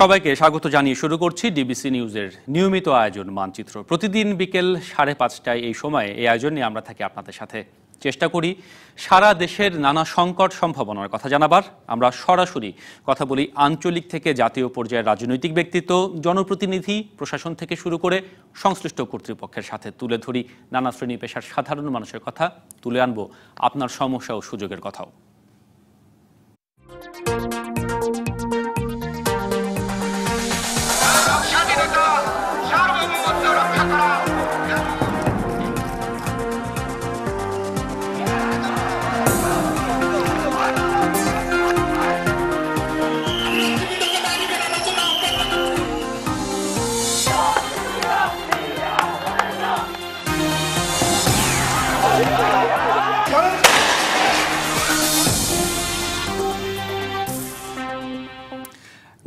সবাইকে স্বাগত জানিয়ে শুরু করছি ডিবিসি নিউজের নিয়মিত আয়োজন মানচিত্র প্রতিদিন বিকেল সাড়ে পাঁচটায় এই সময়ে এই আয়োজন নিয়ে আমরা থাকি আপনাদের সাথে চেষ্টা করি সারা দেশের নানা সংকট সম্ভাবনার কথা জানাবার আমরা সরাসরি কথা বলি আঞ্চলিক থেকে জাতীয় পর্যায়ের রাজনৈতিক ব্যক্তিত্ব জনপ্রতিনিধি প্রশাসন থেকে শুরু করে সংশ্লিষ্ট কর্তৃপক্ষের সাথে তুলে ধরি নানা শ্রেণী পেশার সাধারণ মানুষের কথা তুলে আনবো আপনার সমস্যা ও সুযোগের কথাও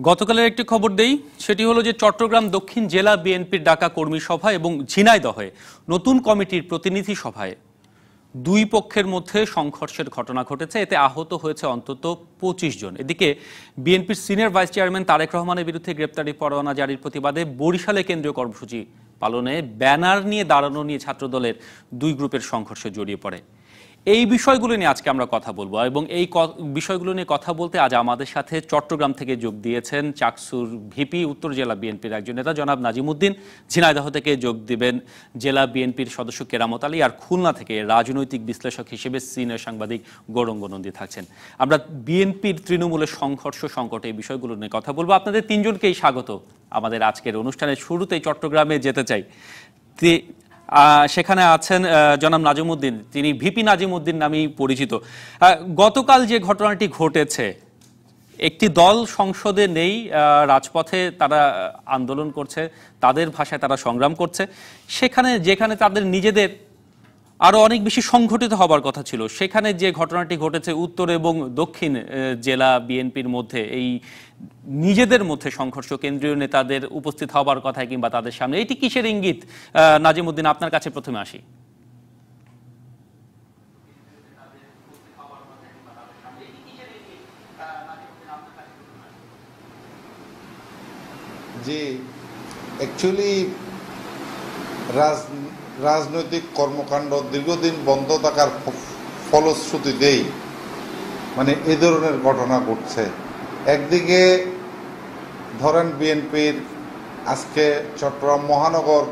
গতকালের একটি খবর দেই সেটি হলো যে চট্টগ্রাম দক্ষিণ জেলা বিএনপির ডাকা কর্মী সভা এবং ঝিনাইদহে নতুন কমিটির প্রতিনিধি সভায় দুই পক্ষের মধ্যে সংঘর্ষের ঘটনা ঘটেছে এতে আহত হয়েছে অন্তত পঁচিশ জন এদিকে বিএনপির সিনিয়র ভাইস চেয়ারম্যান তারেক রহমানের বিরুদ্ধে গ্রেপ্তারি পরোয়ানা জারির প্রতিবাদে বরিশালে কেন্দ্রীয় কর্মসূচি পালনে ব্যানার নিয়ে দাঁড়ানো নিয়ে ছাত্রদলের দুই গ্রুপের সংঘর্ষে জড়িয়ে পড়ে এই বিষয়গুলো নিয়ে আজকে আমরা কথা বলবো এবং এই বিষয়গুলো নিয়ে কথা বলতে আজ আমাদের সাথে চট্টগ্রাম থেকে যোগ দিয়েছেন চাকসুর ভিপি উত্তর জেলা বিএনপির একজন নেতা জনাব নাজিমুদ্দিন ঝিনাইদহ থেকে যোগ দিবেন জেলা বিএনপির সদস্য কেরামত আলী আর খুলনা থেকে রাজনৈতিক বিশ্লেষক হিসেবে সিনিয়র সাংবাদিক গৌরঙ্গ নন্দী থাকছেন আমরা বিএনপির তৃণমূলের সংঘর্ষ সংকট এই বিষয়গুলো নিয়ে কথা বলবো আপনাদের তিনজনকেই স্বাগত আমাদের আজকের অনুষ্ঠানের শুরুতেই চট্টগ্রামে যেতে চাই সেখানে আছেন জনাব নাজিমুদ্দিন তিনি ভিপি নাজিমুদ্দিন নামেই পরিচিত গতকাল যে ঘটনাটি ঘটেছে একটি দল সংসদে নেই রাজপথে তারা আন্দোলন করছে তাদের ভাষায় তারা সংগ্রাম করছে সেখানে যেখানে তাদের নিজেদের আরও অনেক বেশি সংঘটিত হবার কথা ছিল সেখানে যে ঘটনাটি ঘটেছে উত্তর এবং দক্ষিণ জেলা বিএনপির মধ্যে এই নিজেদের মধ্যে সংঘর্ষ কেন্দ্রীয় নেতাদের উপস্থিত হবার কথা কিংবা তাদের সামনে এটি কিসের ইঙ্গিত নাজিমুদ্দিন আপনার কাছে প্রথমে আসি জি অ্যাকচুয়ালি রাজ রাজনৈতিক কর্মকাণ্ড দীর্ঘদিন বন্ধ থাকার ফলশ্রুতিতেই মানে এ ধরনের ঘটনা ঘটছে একদিকে ধরেন বিএনপির আজকে চট্টগ্রাম মহানগর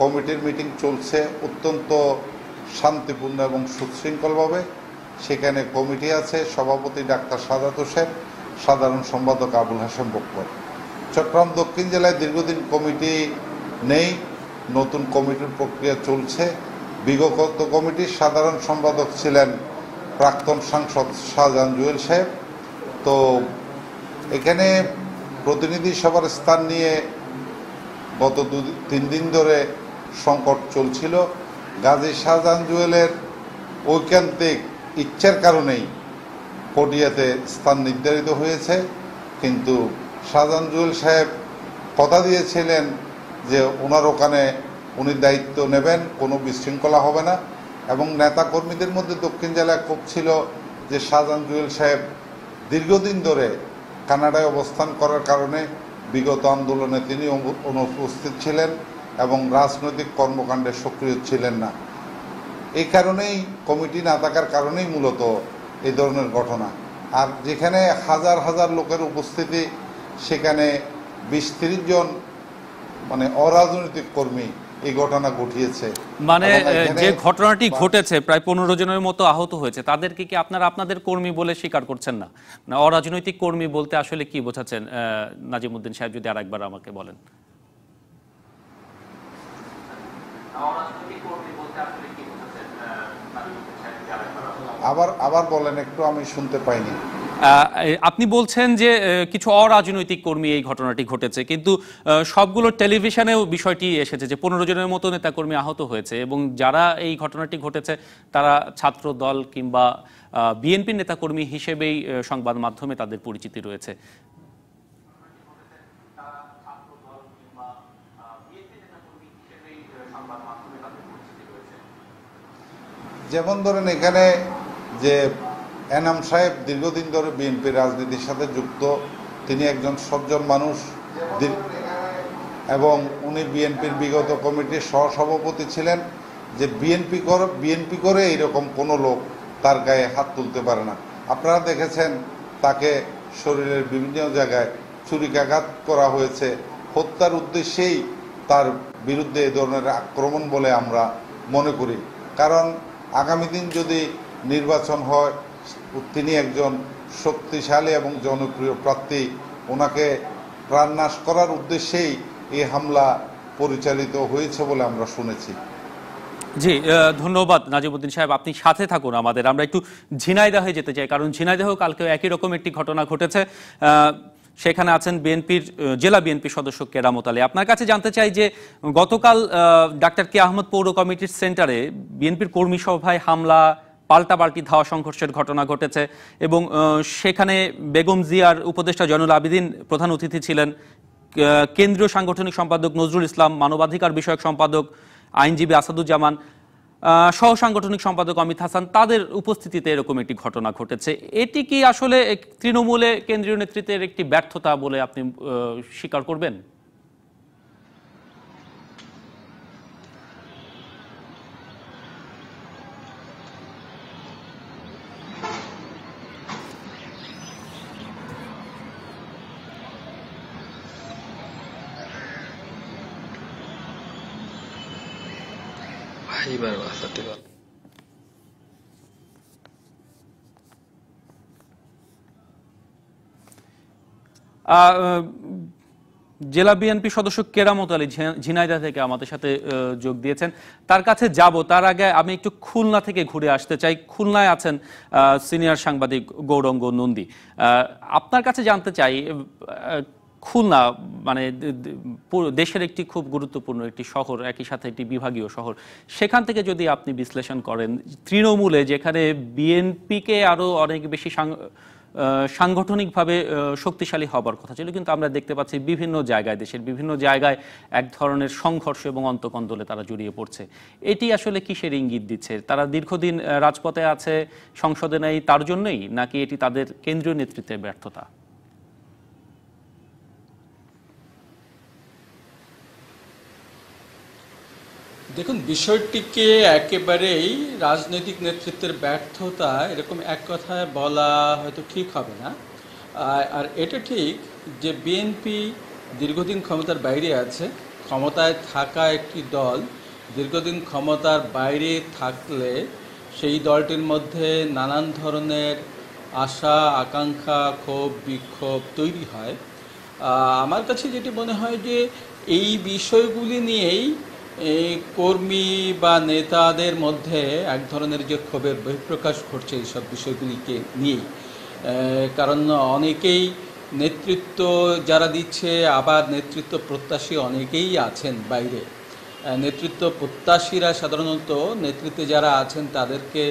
কমিটির মিটিং চলছে অত্যন্ত শান্তিপূর্ণ এবং সুশৃঙ্খলভাবে সেখানে কমিটি আছে সভাপতি ডাক্তার সাদাত হোসেন সাধারণ সম্পাদক আবুল হাসেম বক্কর চট্টগ্রাম দক্ষিণ জেলায় দীর্ঘদিন কমিটি নেই নতুন কমিটির প্রক্রিয়া চলছে বিগত কমিটির সাধারণ সম্পাদক ছিলেন প্রাক্তন সাংসদ শাহজাহান জুয়েল সাহেব তো এখানে প্রতিনিধি সভার স্থান নিয়ে গত দু তিন দিন ধরে সংকট চলছিল গাজী শাহজাহান জুয়েলের ঐকান্তিক ইচ্ছার কারণেই পটিয়াতে স্থান নির্ধারিত হয়েছে কিন্তু শাহজাহান জুয়েল সাহেব কথা দিয়েছিলেন যে ওনার ওখানে উনি দায়িত্ব নেবেন কোনো বিশৃঙ্খলা হবে না এবং নেতা কর্মীদের মধ্যে দক্ষিণ জেলায় খুব ছিল যে শাহজাহান জুয়েল সাহেব দীর্ঘদিন ধরে কানাডায় অবস্থান করার কারণে বিগত আন্দোলনে তিনি অনুপস্থিত ছিলেন এবং রাজনৈতিক কর্মকাণ্ডে সক্রিয় ছিলেন না এই কারণেই কমিটি না থাকার কারণেই মূলত এই ধরনের ঘটনা আর যেখানে হাজার হাজার লোকের উপস্থিতি সেখানে বিশ জন মানে অরাজনৈতিক কর্মী এই ঘটনা ঘটিয়েছে মানে যে ঘটনাটি ঘটেছে প্রায় পনেরো জনের মতো আহত হয়েছে তাদেরকে কি আপনারা আপনাদের কর্মী বলে স্বীকার করছেন না অরাজনৈতিক কর্মী বলতে আসলে কি বোঝাচ্ছেন নাজিমুদ্দিন সাহেব যদি আরেকবার আমাকে বলেন আবার আবার বলেন একটু আমি শুনতে পাইনি আপনি বলছেন যে কিছু অরাজনৈতিক কর্মী এই ঘটনাটি ঘটেছে কিন্তু সবগুলো টেলিভিশনেও বিষয়টি এসেছে যে পনেরো জনের মতো নেতাকর্মী আহত হয়েছে এবং যারা এই ঘটনাটি ঘটেছে তারা ছাত্র দল কিংবা বিএনপি নেতাকর্মী হিসেবেই সংবাদ মাধ্যমে তাদের পরিচিতি রয়েছে যেমন ধরেন এখানে যে এনাম সাহেব দীর্ঘদিন ধরে বিএনপি রাজনীতির সাথে যুক্ত তিনি একজন সজ্জন মানুষ এবং উনি বিএনপির বিগত কমিটির সহসভাপতি ছিলেন যে বিএনপি করে বিএনপি করে এইরকম কোনো লোক তার গায়ে হাত তুলতে পারে না আপনারা দেখেছেন তাকে শরীরের বিভিন্ন জায়গায় ছুরিকাঘাত করা হয়েছে হত্যার উদ্দেশ্যেই তার বিরুদ্ধে এই ধরনের আক্রমণ বলে আমরা মনে করি কারণ আগামী দিন যদি নির্বাচন হয় তিনি একজন শক্তিশালী এবং জনপ্রিয় প্রার্থী ওনাকে প্রাণনাশ করার উদ্দেশ্যেই এই হামলা পরিচালিত হয়েছে বলে আমরা শুনেছি জি ধন্যবাদ নাজিমুদ্দিন সাহেব আপনি সাথে থাকুন আমাদের আমরা একটু ঝিনাইদহে যেতে চাই কারণ ঝিনাইদহ কালকেও একই রকম একটি ঘটনা ঘটেছে সেখানে আছেন বিএনপির জেলা বিএনপি সদস্য কেরামত আলী আপনার কাছে জানতে চাই যে গতকাল ডাক্তার কে আহমদ পৌর কমিটির সেন্টারে বিএনপির কর্মী সভায় হামলা পাল্টাপাল্টি ধাওয়া সংঘর্ষের ঘটনা ঘটেছে এবং সেখানে বেগম জিয়ার উপদেষ্টা জয়নুল আবিদিন প্রধান অতিথি ছিলেন কেন্দ্রীয় সাংগঠনিক সম্পাদক নজরুল ইসলাম মানবাধিকার বিষয়ক সম্পাদক আইনজীবী আসাদুজ্জামান সহ সাংগঠনিক সম্পাদক অমিত হাসান তাদের উপস্থিতিতে এরকম একটি ঘটনা ঘটেছে এটি কি আসলে তৃণমূলে কেন্দ্রীয় নেতৃত্বের একটি ব্যর্থতা বলে আপনি স্বীকার করবেন প্রতিফল জেলা বিএনপি সদস্য কেরামত আলী ঝিনাইদা থেকে আমাদের সাথে যোগ দিয়েছেন তার কাছে যাব তার আগে আমি একটু খুলনা থেকে ঘুরে আসতে চাই খুলনায় আছেন সিনিয়র সাংবাদিক গৌরঙ্গ নন্দী আপনার কাছে জানতে চাই খুলনা মানে দেশের একটি খুব গুরুত্বপূর্ণ একটি শহর একই সাথে একটি বিভাগীয় শহর সেখান থেকে যদি আপনি বিশ্লেষণ করেন তৃণমূলে যেখানে বিএনপিকে আরও অনেক বেশি সাংগঠনিকভাবে শক্তিশালী হবার কথা ছিল কিন্তু আমরা দেখতে পাচ্ছি বিভিন্ন জায়গায় দেশের বিভিন্ন জায়গায় এক ধরনের সংঘর্ষ এবং অন্তকন্দলে তারা জড়িয়ে পড়ছে এটি আসলে কিসের ইঙ্গিত দিচ্ছে তারা দীর্ঘদিন রাজপথে আছে সংসদে নেই তার জন্যই নাকি এটি তাদের কেন্দ্রীয় নেতৃত্বের ব্যর্থতা দেখুন বিষয়টিকে একেবারেই রাজনৈতিক নেতৃত্বের ব্যর্থতা এরকম এক কথায় বলা হয়তো ঠিক হবে না আর এটা ঠিক যে বিএনপি দীর্ঘদিন ক্ষমতার বাইরে আছে ক্ষমতায় থাকা একটি দল দীর্ঘদিন ক্ষমতার বাইরে থাকলে সেই দলটির মধ্যে নানান ধরনের আশা আকাঙ্ক্ষা ক্ষোভ বিক্ষোভ তৈরি হয় আমার কাছে যেটি মনে হয় যে এই বিষয়গুলি নিয়েই এই কর্মী বা নেতাদের মধ্যে এক ধরনের যে ক্ষোভের বহিঃপ্রকাশ ঘটছে এইসব বিষয়গুলিকে নিয়ে কারণ অনেকেই নেতৃত্ব যারা দিচ্ছে আবার নেতৃত্ব প্রত্যাশী অনেকেই আছেন বাইরে নেতৃত্ব প্রত্যাশীরা সাধারণত নেতৃত্বে যারা আছেন তাদেরকে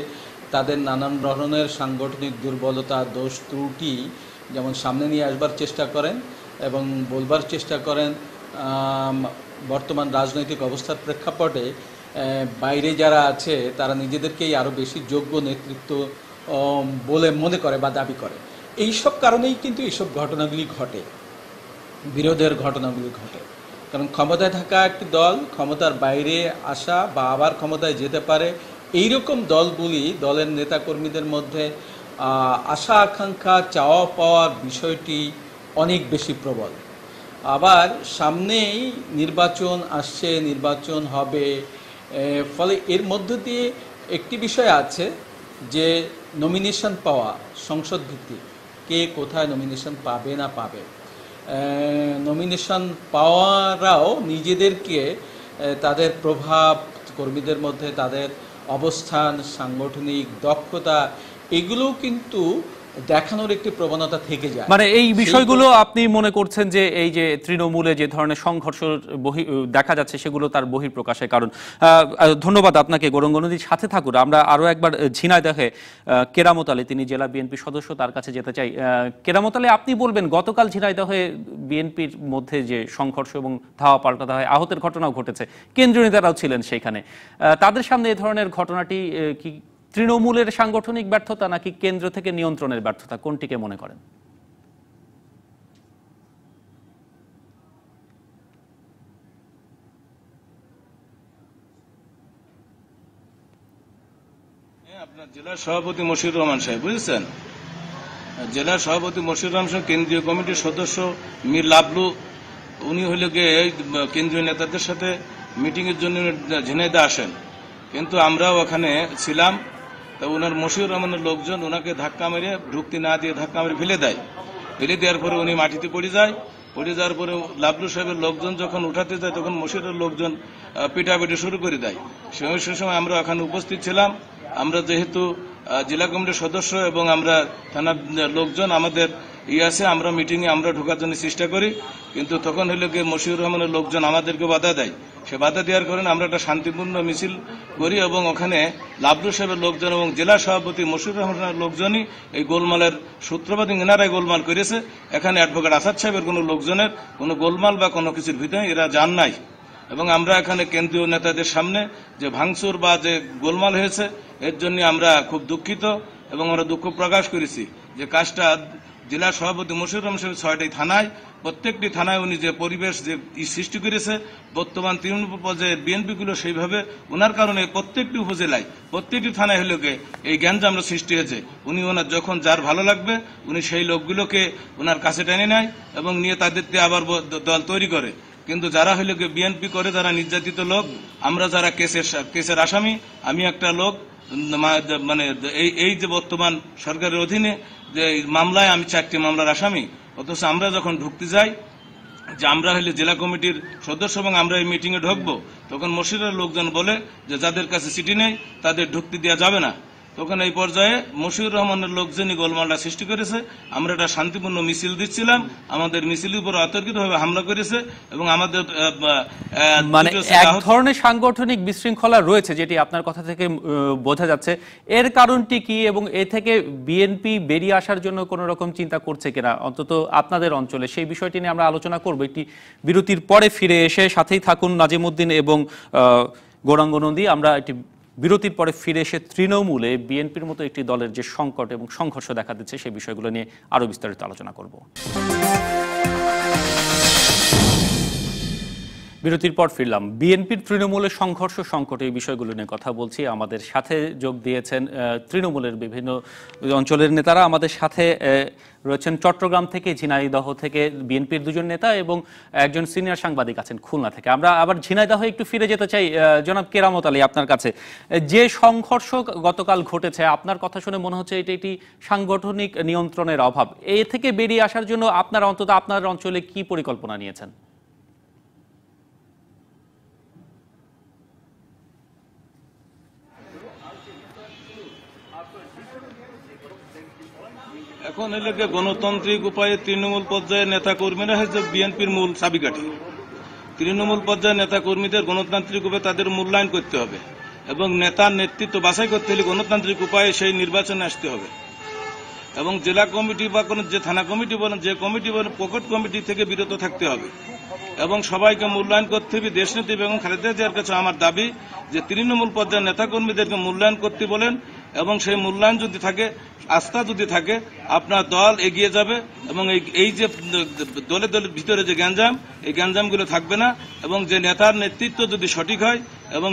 তাদের নানান ধরনের সাংগঠনিক দুর্বলতা দোষ ত্রুটি যেমন সামনে নিয়ে আসবার চেষ্টা করেন এবং বলবার চেষ্টা করেন বর্তমান রাজনৈতিক অবস্থার প্রেক্ষাপটে বাইরে যারা আছে তারা নিজেদেরকেই আরও বেশি যোগ্য নেতৃত্ব বলে মনে করে বা দাবি করে এই সব কারণেই কিন্তু এইসব ঘটনাগুলি ঘটে বিরোধের ঘটনাগুলি ঘটে কারণ ক্ষমতায় থাকা একটি দল ক্ষমতার বাইরে আসা বা আবার ক্ষমতায় যেতে পারে এই রকম দলগুলি দলের নেতাকর্মীদের মধ্যে আশা আকাঙ্ক্ষা চাওয়া পাওয়ার বিষয়টি অনেক বেশি প্রবল আবার সামনেই নির্বাচন আসছে নির্বাচন হবে ফলে এর মধ্য দিয়ে একটি বিষয় আছে যে নমিনেশন পাওয়া সংসদ ভিত্তিক কে কোথায় নমিনেশন পাবে না পাবে নমিনেশন পাওয়ারাও নিজেদেরকে তাদের প্রভাব কর্মীদের মধ্যে তাদের অবস্থান সাংগঠনিক দক্ষতা এগুলো কিন্তু দেখানোর একটি প্রবণতা থেকে যায় মানে এই বিষয়গুলো আপনি মনে করছেন যে এই যে তৃণমূলে যে ধরনের সংঘর্ষ দেখা যাচ্ছে সেগুলো তার বহির প্রকাশের কারণ ধন্যবাদ আপনাকে গৌরঙ্গনদীর সাথে থাকুন আমরা আরও একবার ঝিনায় দেখে কেরামত আলী তিনি জেলা বিএনপি সদস্য তার কাছে যেতে চাই কেরামত আলী আপনি বলবেন গতকাল ঝিনাইদহে বিএনপির মধ্যে যে সংঘর্ষ এবং ধাওয়া পাল্টা ধাওয়া আহতের ঘটনাও ঘটেছে কেন্দ্রীয় নেতারাও ছিলেন সেখানে তাদের সামনে এ ধরনের ঘটনাটি কি তৃণমূলের সাংগঠনিক ব্যর্থতা নাকি কেন্দ্র থেকে নিয়ন্ত্রণের ব্যর্থতা কোনটিকে মনে করেন হ্যাঁ, জেলা সভাপতি মশির রহমান সাহেব বুঝেছেন জেলা সভাপতি মশির রহমান সাহেব কেন্দ্রীয় কমিটির সদস্য মীর লাবলু উনি হইলে গিয়ে কেন্দ্রীয় নেতাদের সাথে মিটিংয়ের জন্য ঝিনাইদা আসেন কিন্তু আমরাও ওখানে ছিলাম তো ওনার মশিউর রহমানের লোকজন ওনাকে ধাক্কা মেরে ঢুকতে না দিয়ে ধাক্কা মেরে ফেলে দেয় ফেলে দেওয়ার পরে উনি মাটিতে পড়ে যায় পড়ে যাওয়ার পরে লাবলু সাহেবের লোকজন যখন উঠাতে যায় তখন মশিউরের লোকজন পিটাপিটি শুরু করে দেয় সে সময় আমরা এখানে উপস্থিত ছিলাম আমরা যেহেতু জেলা কমিটির সদস্য এবং আমরা থানার লোকজন আমাদের ই আছে আমরা মিটিংয়ে আমরা ঢোকার জন্য চেষ্টা করি কিন্তু তখন হইলো গিয়ে মশিউর রহমানের লোকজন আমাদেরকে বাধা দেয় সে বাধা দেওয়ার কারণে আমরা একটা শান্তিপূর্ণ মিছিল করি এবং ওখানে লাবলু সাহেবের লোকজন এবং জেলা সভাপতি মশিউর রহমানের লোকজনই এই গোলমালের সূত্রপাত এনারাই গোলমাল করেছে এখানে অ্যাডভোকেট আসাদ সাহেবের কোনো লোকজনের কোনো গোলমাল বা কোনো কিছুর ভিতরে এরা যান নাই এবং আমরা এখানে কেন্দ্রীয় নেতাদের সামনে যে ভাঙচুর বা যে গোলমাল হয়েছে এর জন্য আমরা খুব দুঃখিত এবং আমরা দুঃখ প্রকাশ করেছি যে কাজটা জেলা সভাপতি মুশিরম রহমান ছয়টি থানায় প্রত্যেকটি থানায় উনি যে পরিবেশ যে সৃষ্টি করেছে বর্তমান তৃণমূল পর্যায়ে বিএনপিগুলো সেইভাবে ওনার কারণে প্রত্যেকটি উপজেলায় প্রত্যেকটি থানায় হলোকে এই জ্ঞানজামরা সৃষ্টি হয়েছে উনি ওনার যখন যার ভালো লাগবে উনি সেই লোকগুলোকে ওনার কাছে টেনে নেয় এবং নিয়ে তাদেরকে আবার দল তৈরি করে কিন্তু যারা হইলে বিএনপি করে যারা নির্যাতিত লোক আমরা যারা কেসের কেসের আসামি আমি একটা লোক মানে এই যে বর্তমান সরকারের অধীনে যে মামলায় আমি চারটি মামলার আসামি অথচ আমরা যখন ঢুকতে যাই যে আমরা হলে জেলা কমিটির সদস্য এবং আমরা এই মিটিংয়ে ঢুকবো তখন মসজিদের লোকজন বলে যে যাদের কাছে সিটি নেই তাদের ঢুকতে দেওয়া যাবে না তখন এই পর্যায়ে মশিউর রহমানের লোকজনই গোলমালটা সৃষ্টি করেছে আমরা একটা শান্তিপূর্ণ মিছিল দিচ্ছিলাম আমাদের মিছিলের উপর অতর্কিত ভাবে হামলা করেছে এবং আমাদের মানে এক ধরনের সাংগঠনিক বিশৃঙ্খলা রয়েছে যেটি আপনার কথা থেকে বোঝা যাচ্ছে এর কারণটি কি এবং এ থেকে বিএনপি বেরিয়ে আসার জন্য কোন রকম চিন্তা করছে কিনা অন্তত আপনাদের অঞ্চলে সেই বিষয়টি নিয়ে আমরা আলোচনা করব একটি বিরতির পরে ফিরে এসে সাথেই থাকুন নাজিমুদ্দিন এবং গৌরাঙ্গ নন্দী আমরা একটি বিরতির পরে ফিরে এসে তৃণমূলে বিএনপির মতো একটি দলের যে সংকট এবং সংঘর্ষ দেখা দিচ্ছে সেই বিষয়গুলো নিয়ে আরও বিস্তারিত আলোচনা করবো বিরতির পর ফিরলাম বিএনপির তৃণমূলের সংঘর্ষ সংকট এই বিষয়গুলো নিয়ে কথা বলছি আমাদের সাথে যোগ দিয়েছেন তৃণমূলের বিভিন্ন অঞ্চলের নেতারা আমাদের সাথে রয়েছেন চট্টগ্রাম থেকে ঝিনাইদহ থেকে বিএনপির দুজন নেতা এবং একজন সিনিয়র সাংবাদিক আছেন খুলনা থেকে আমরা আবার ঝিনাইদহ একটু ফিরে যেতে চাই জনাব কেরামত আলী আপনার কাছে যে সংঘর্ষ গতকাল ঘটেছে আপনার কথা শুনে মনে হচ্ছে এটি একটি সাংগঠনিক নিয়ন্ত্রণের অভাব এ থেকে বেরিয়ে আসার জন্য আপনার অন্তত আপনার অঞ্চলে কি পরিকল্পনা নিয়েছেন এখন এলাকা গণতান্ত্রিক উপায়ে তৃণমূল পর্যায়ে নেতা কর্মীরা হচ্ছে বিএনপির মূল চাবিকাঠি তৃণমূল পর্যায়ে নেতা কর্মীদের গণতান্ত্রিক উপায়ে তাদের মূল্যায়ন করতে হবে এবং নেতার নেতৃত্ব বাছাই করতে হলে গণতান্ত্রিক উপায়ে সেই নির্বাচনে আসতে হবে এবং জেলা কমিটি বা কোনো যে থানা কমিটি বলেন যে কমিটি বলেন পকেট কমিটি থেকে বিরত থাকতে হবে এবং সবাইকে মূল্যায়ন করতে হবে দেশনীতি এবং খালেদা জিয়ার কাছে আমার দাবি যে তৃণমূল পর্যায়ের নেতাকর্মীদেরকে মূল্যায়ন করতে বলেন এবং সেই মূল্যায়ন যদি থাকে আস্থা যদি থাকে আপনার দল এগিয়ে যাবে এবং এই যে দলে দলের ভিতরে যে গ্যাঞ্জাম এই গ্যাঞ্জামগুলো থাকবে না এবং যে নেতার নেতৃত্ব যদি সঠিক হয় এবং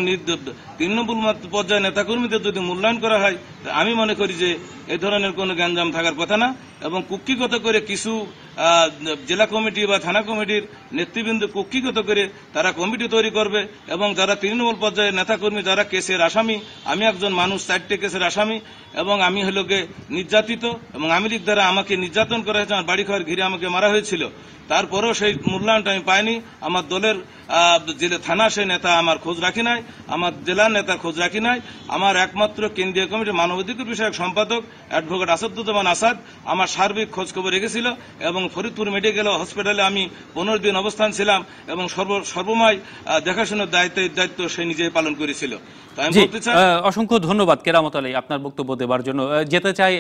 তৃণমূল পর্যায়ে নেতাকর্মীদের যদি মূল্যায়ন করা হয় আমি মনে করি যে এ ধরনের কোনো গ্যাঞ্জাম থাকার কথা না এবং কুক্ষিগত করে কিছু জেলা কমিটি বা থানা কমিটির নেতৃবৃন্দ কুক্ষিগত করে তারা কমিটি তৈরি করবে এবং যারা তৃণমূল পর্যায়ে নেতাকর্মী যারা কেসের আসামি আমি একজন মানুষ চারটে কেসের আসামি এবং আমি হলো গে নির্যাতিত এবং আমেরিক দ্বারা আমাকে নির্যাতন করা হয়েছে আমার বাড়িঘর ঘিরে আমাকে মারা হয়েছিল তারপরেও সেই মূল্যায়নটা আমি পাইনি আমার দলের জেলা থানা সে নেতা আমার খোঁজ রাখি নাই আমার জেলার নেতা খোঁজ রাখি নাই আমার একমাত্র কেন্দ্রীয় কমিটির মানবাধিকার বিষয়ক সম্পাদক অ্যাডভোকেট আসাদুজ্জামান আসাদ আমার সার্বিক খোঁজখবর রেখেছিল এবং ফরিদপুর মেডিকেল হসপিটালে আমি পনেরো দিন অবস্থান ছিলাম এবং সর্বময় দেখাশোনার দায়িত্ব দায়িত্ব সে নিজেই পালন করেছিল অসংখ্য ধন্যবাদ কেরামত আলী আপনার বক্তব্য দেবার জন্য যেতে চাই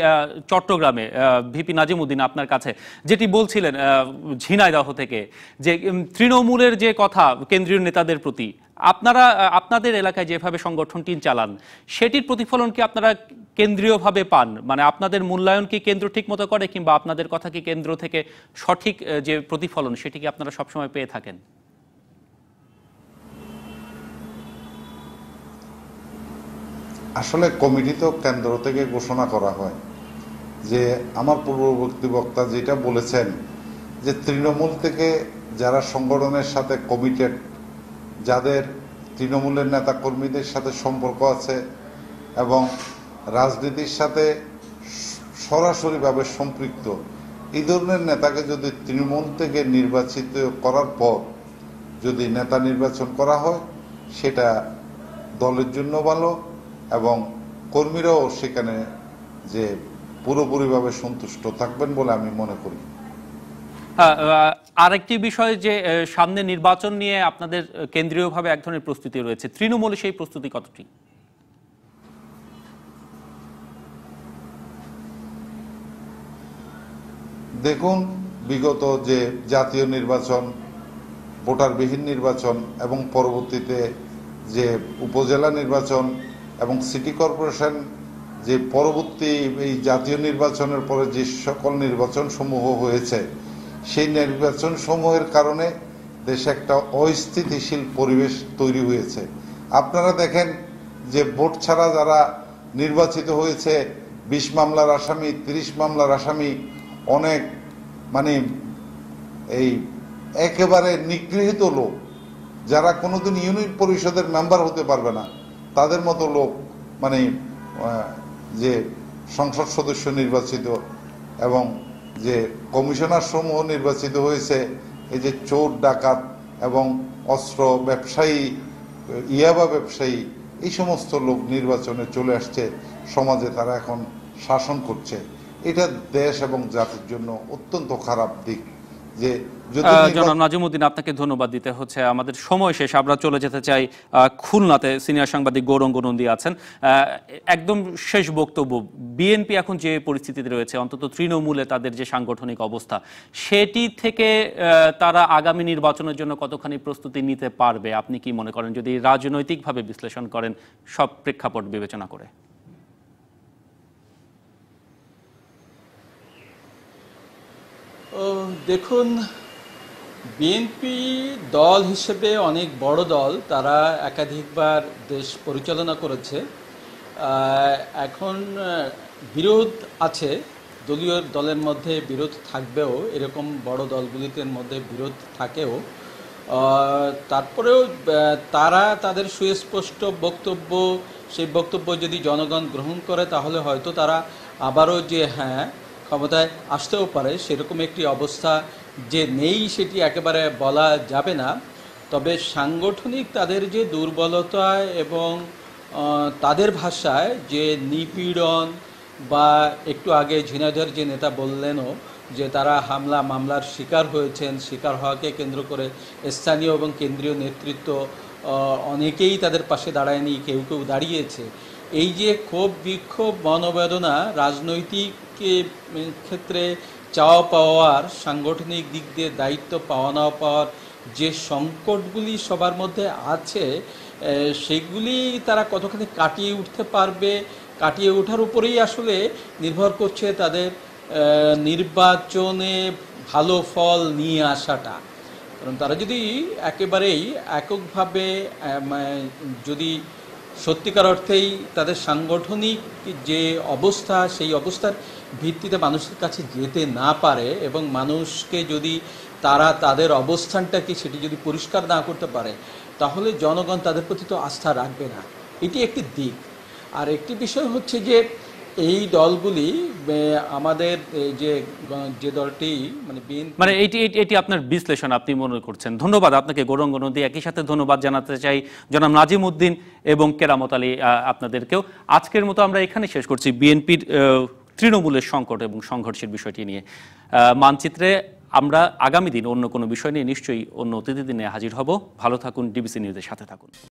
চট্টগ্রামে ভিপি নাজিম উদ্দিন আপনার কাছে যেটি বলছিলেন ঝিনাইদহ থেকে যে তৃণমূলের যে কথা কেন্দ্রীয় নেতাদের প্রতি আপনারা আপনাদের এলাকায় যেভাবে সংগঠনটি চালান সেটির প্রতিফলন কি আপনারা কেন্দ্রীয়ভাবে পান মানে আপনাদের মূল্যায়ন কি কেন্দ্র ঠিক মতো করে কিংবা আপনাদের কথা কি কেন্দ্র থেকে সঠিক যে প্রতিফলন সেটি কি আপনারা সবসময় পেয়ে থাকেন আসলে কমিটি তো কেন্দ্র থেকে ঘোষণা করা হয় যে আমার পূর্ববর্তী বক্তা যেটা বলেছেন যে তৃণমূল থেকে যারা সংগঠনের সাথে কমিটেড যাদের তৃণমূলের নেতা কর্মীদের সাথে সম্পর্ক আছে এবং রাজনীতির সাথে সরাসরিভাবে সম্পৃক্ত এই ধরনের নেতাকে যদি তৃণমূল থেকে নির্বাচিত করার পর যদি নেতা নির্বাচন করা হয় সেটা দলের জন্য ভালো এবং কর্মীরাও সেখানে যে পুরোপুরিভাবে সন্তুষ্ট থাকবেন বলে আমি মনে করি আরেকটি বিষয় যে সামনে নির্বাচন নিয়ে আপনাদের কেন্দ্রীয়ভাবে এক ধরনের প্রস্তুতি রয়েছে তৃণমূলে সেই প্রস্তুতি কতটি দেখুন বিগত যে জাতীয় নির্বাচন ভোটারবিহীন নির্বাচন এবং পরবর্তীতে যে উপজেলা নির্বাচন এবং সিটি কর্পোরেশন যে পরবর্তী এই জাতীয় নির্বাচনের পরে যে সকল নির্বাচন সমূহ হয়েছে সেই নির্বাচন সমূহের কারণে দেশে একটা অস্থিতিশীল পরিবেশ তৈরি হয়েছে আপনারা দেখেন যে ভোট ছাড়া যারা নির্বাচিত হয়েছে বিশ মামলার আসামি ৩০ মামলার আসামি অনেক মানে এই একেবারে নিগৃহীত লোক যারা কোনোদিন ইউনিট পরিষদের মেম্বার হতে পারবে না তাদের মতো লোক মানে যে সংসদ সদস্য নির্বাচিত এবং যে কমিশনার সমূহ নির্বাচিত হয়েছে এই যে চোর ডাকাত এবং অস্ত্র ব্যবসায়ী ইয়াবা ব্যবসায়ী এই সমস্ত লোক নির্বাচনে চলে আসছে সমাজে তারা এখন শাসন করছে এটা দেশ এবং জাতির জন্য অত্যন্ত খারাপ দিক যে জনাব নাজিমুদ্দিন আপনাকে ধন্যবাদ দিতে হচ্ছে আমাদের সময় শেষ আমরা চলে যেতে চাই খুলনাতে সিনিয়র সাংবাদিক গৌরঙ্গ নন্দী আছেন একদম শেষ বক্তব্য বিএনপি এখন যে পরিস্থিতিতে রয়েছে অন্তত তৃণমূলে তাদের যে সাংগঠনিক অবস্থা সেটি থেকে তারা আগামী নির্বাচনের জন্য কতখানি প্রস্তুতি নিতে পারবে আপনি কি মনে করেন যদি রাজনৈতিকভাবে বিশ্লেষণ করেন সব প্রেক্ষাপট বিবেচনা করে দেখুন বিএনপি দল হিসেবে অনেক বড় দল তারা একাধিকবার দেশ পরিচালনা করেছে এখন বিরোধ আছে দলীয় দলের মধ্যে বিরোধ থাকবেও এরকম বড় দলগুলিতে মধ্যে বিরোধ থাকেও তারপরেও তারা তাদের সুস্পষ্ট বক্তব্য সেই বক্তব্য যদি জনগণ গ্রহণ করে তাহলে হয়তো তারা আবারও যে হ্যাঁ ক্ষমতায় আসতেও পারে সেরকম একটি অবস্থা যে নেই সেটি একেবারে বলা যাবে না তবে সাংগঠনিক তাদের যে দুর্বলতা এবং তাদের ভাষায় যে নিপীড়ন বা একটু আগে ঝিনাঝর যে নেতা বললেনও যে তারা হামলা মামলার শিকার হয়েছেন শিকার হওয়াকে কেন্দ্র করে স্থানীয় এবং কেন্দ্রীয় নেতৃত্ব অনেকেই তাদের পাশে দাঁড়ায়নি কেউ কেউ দাঁড়িয়েছে এই যে ক্ষোভ বিক্ষোভ মনোবেদনা রাজনৈতিক ক্ষেত্রে চাওয়া পাওয়ার সাংগঠনিক দিক দিয়ে দায়িত্ব পাওয়া না পাওয়ার যে সংকটগুলি সবার মধ্যে আছে সেগুলি তারা কতখানি কাটিয়ে উঠতে পারবে কাটিয়ে ওঠার উপরেই আসলে নির্ভর করছে তাদের নির্বাচনে ভালো ফল নিয়ে আসাটা কারণ তারা যদি একেবারেই এককভাবে যদি সত্যিকার অর্থেই তাদের সাংগঠনিক যে অবস্থা সেই অবস্থার ভিত্তিতে মানুষের কাছে যেতে না পারে এবং মানুষকে যদি তারা তাদের অবস্থানটাকে সেটি যদি পরিষ্কার না করতে পারে তাহলে জনগণ তাদের প্রতি তো আস্থা রাখবে না এটি একটি দিক আর একটি বিষয় হচ্ছে যে এই দলগুলি আমাদের যে যে দলটি মানে মানে এটি এটি আপনার বিশ্লেষণ আপনি মনে করছেন ধন্যবাদ আপনাকে গৌরঙ্গ নদী একই সাথে ধন্যবাদ জানাতে চাই জনাব নাজিম উদ্দিন এবং কেরামত আলী আপনাদেরকেও আজকের মতো আমরা এখানে শেষ করছি বিএনপির তৃণমূলের সংকট এবং সংঘর্ষের বিষয়টি নিয়ে মানচিত্রে আমরা আগামী দিন অন্য কোনো বিষয় নিয়ে নিশ্চয়ই অন্য অতিথি দিনে হাজির হব ভালো থাকুন ডিবিসি নিউজের সাথে থাকুন